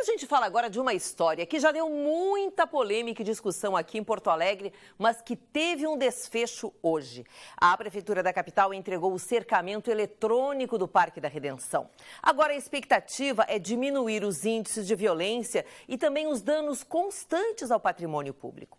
A gente fala agora de uma história que já deu muita polêmica e discussão aqui em Porto Alegre, mas que teve um desfecho hoje. A Prefeitura da capital entregou o cercamento eletrônico do Parque da Redenção. Agora, a expectativa é diminuir os índices de violência e também os danos constantes ao patrimônio público.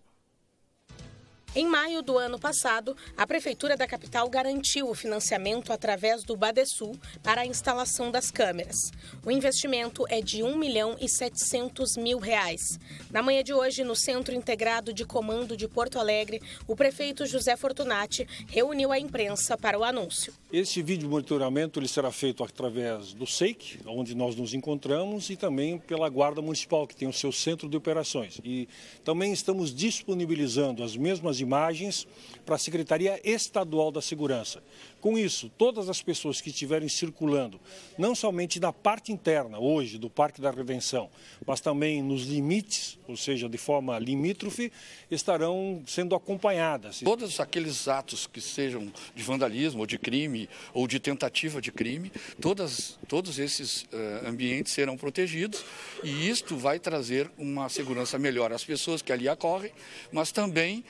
Em maio do ano passado, a Prefeitura da capital garantiu o financiamento através do Badesul para a instalação das câmeras. O investimento é de 1 milhão e 700 mil reais. Na manhã de hoje, no Centro Integrado de Comando de Porto Alegre, o prefeito José Fortunati reuniu a imprensa para o anúncio. Este vídeo monitoramento ele será feito através do SEIC, onde nós nos encontramos, e também pela Guarda Municipal, que tem o seu centro de operações. E também estamos disponibilizando as mesmas imagens para a Secretaria Estadual da Segurança. Com isso, todas as pessoas que estiverem circulando, não somente na parte interna, hoje, do Parque da Redenção, mas também nos limites, ou seja, de forma limítrofe, estarão sendo acompanhadas. Todos aqueles atos que sejam de vandalismo, ou de crime, ou de tentativa de crime, todas, todos esses uh, ambientes serão protegidos e isto vai trazer uma segurança melhor às pessoas que ali acorrem, mas também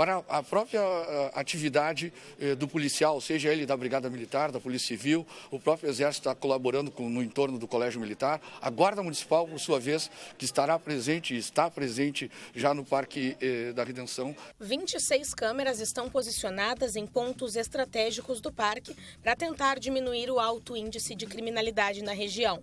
para a própria eh, atividade eh, do policial, seja ele da Brigada Militar, da Polícia Civil, o próprio Exército está colaborando com, no entorno do Colégio Militar, a Guarda Municipal, por sua vez, que estará presente e está presente já no Parque eh, da Redenção. 26 câmeras estão posicionadas em pontos estratégicos do parque para tentar diminuir o alto índice de criminalidade na região.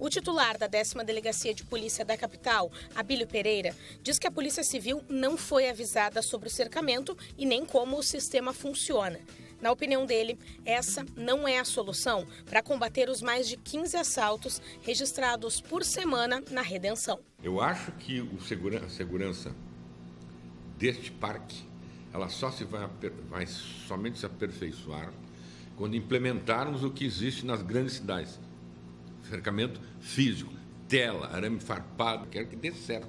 O titular da décima Delegacia de Polícia da capital, Abílio Pereira, diz que a Polícia Civil não foi avisada sobre o cercamento e nem como o sistema funciona. Na opinião dele, essa não é a solução para combater os mais de 15 assaltos registrados por semana na Redenção. Eu acho que segura, a segurança deste parque ela só se vai, vai somente se aperfeiçoar quando implementarmos o que existe nas grandes cidades cercamento físico, tela, arame farpado, quero que dê certo.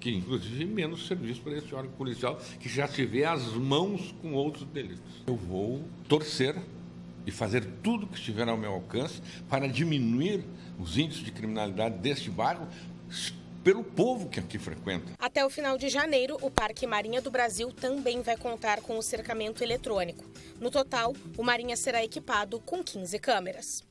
Que inclusive menos serviço para esse órgão policial que já se vê às mãos com outros delitos. Eu vou torcer e fazer tudo que estiver ao meu alcance para diminuir os índices de criminalidade deste bairro pelo povo que aqui frequenta. Até o final de janeiro, o Parque Marinha do Brasil também vai contar com o cercamento eletrônico. No total, o Marinha será equipado com 15 câmeras.